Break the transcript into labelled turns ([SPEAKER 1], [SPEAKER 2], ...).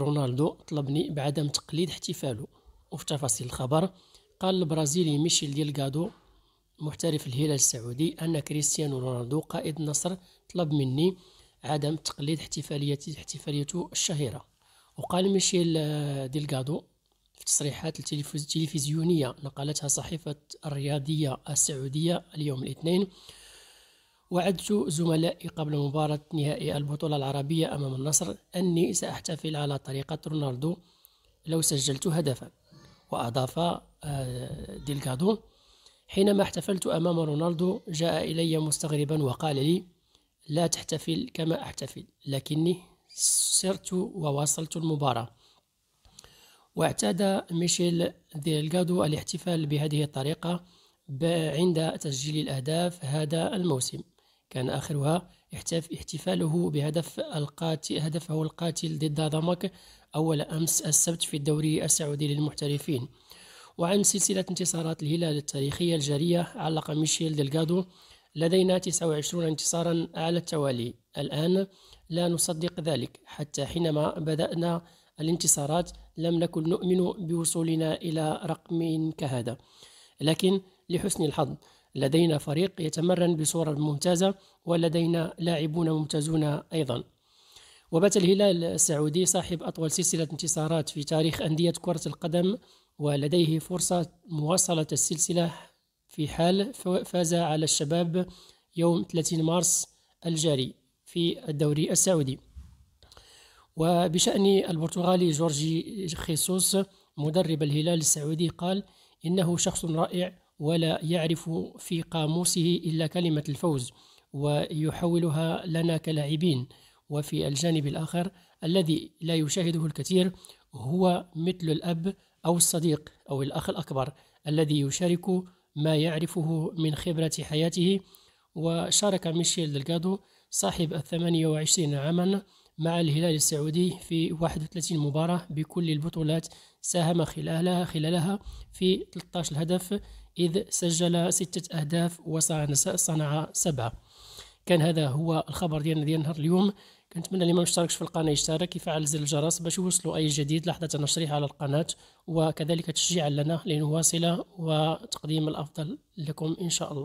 [SPEAKER 1] رونالدو طلبني بعدم تقليد احتفاله وفي تفاصيل الخبر قال البرازيلي ميشيل ديلغادو محترف الهلال السعودي أن كريستيانو رونالدو قائد النصر طلب مني عدم تقليد احتفاليتي احتفاليته الشهيرة وقال ميشيل ديلغادو في تصريحات التلفزيونية نقلتها صحيفة الرياضية السعودية اليوم الاثنين وعدت زملائي قبل مباراة نهائي البطولة العربية أمام النصر أني سأحتفل على طريقة رونالدو لو سجلت هدفا وأضاف آه، ديلغادو حينما احتفلت أمام رونالدو جاء إلي مستغربا وقال لي لا تحتفل كما أحتفل لكني سرت وواصلت المباراة واعتاد ميشيل ديلغادو الاحتفال بهذه الطريقة عند تسجيل الأهداف هذا الموسم كان آخرها احتفاله بهدف القاتل هدفه القاتل ضد ضمك أول أمس السبت في الدوري السعودي للمحترفين وعن سلسلة انتصارات الهلال التاريخية الجارية علق ميشيل ديلغادو لدينا 29 انتصارا على التوالي الآن لا نصدق ذلك حتى حينما بدأنا الانتصارات لم نكن نؤمن بوصولنا إلى رقم كهذا لكن لحسن الحظ لدينا فريق يتمرن بصورة ممتازة ولدينا لاعبون ممتازون أيضا وبات الهلال السعودي صاحب أطول سلسلة انتصارات في تاريخ أندية كرة القدم ولديه فرصة مواصلة السلسلة في حال فاز على الشباب يوم 30 مارس الجاري في الدوري السعودي وبشأن البرتغالي جورجي خيسوس مدرب الهلال السعودي قال إنه شخص رائع ولا يعرف في قاموسه إلا كلمة الفوز ويحولها لنا كلاعبين وفي الجانب الآخر الذي لا يشاهده الكثير هو مثل الأب أو الصديق أو الأخ الأكبر الذي يشارك ما يعرفه من خبرة حياته وشارك ميشيل دلغادو صاحب الثمانية وعشرين عاماً مع الهلال السعودي في 31 مباراة بكل البطولات ساهم خلالها خلالها في 13 هدف إذ سجل ستة أهداف وصنع سبعة كان هذا هو الخبر ديالنا ديال نهار اليوم كنتمنى اللي ما مشتركش في القناه يشترك يفعل زر الجرس باش يوصلوا اي جديد لحظه تشريح على القناه وكذلك تشجيعا لنا لنواصل وتقديم الافضل لكم ان شاء الله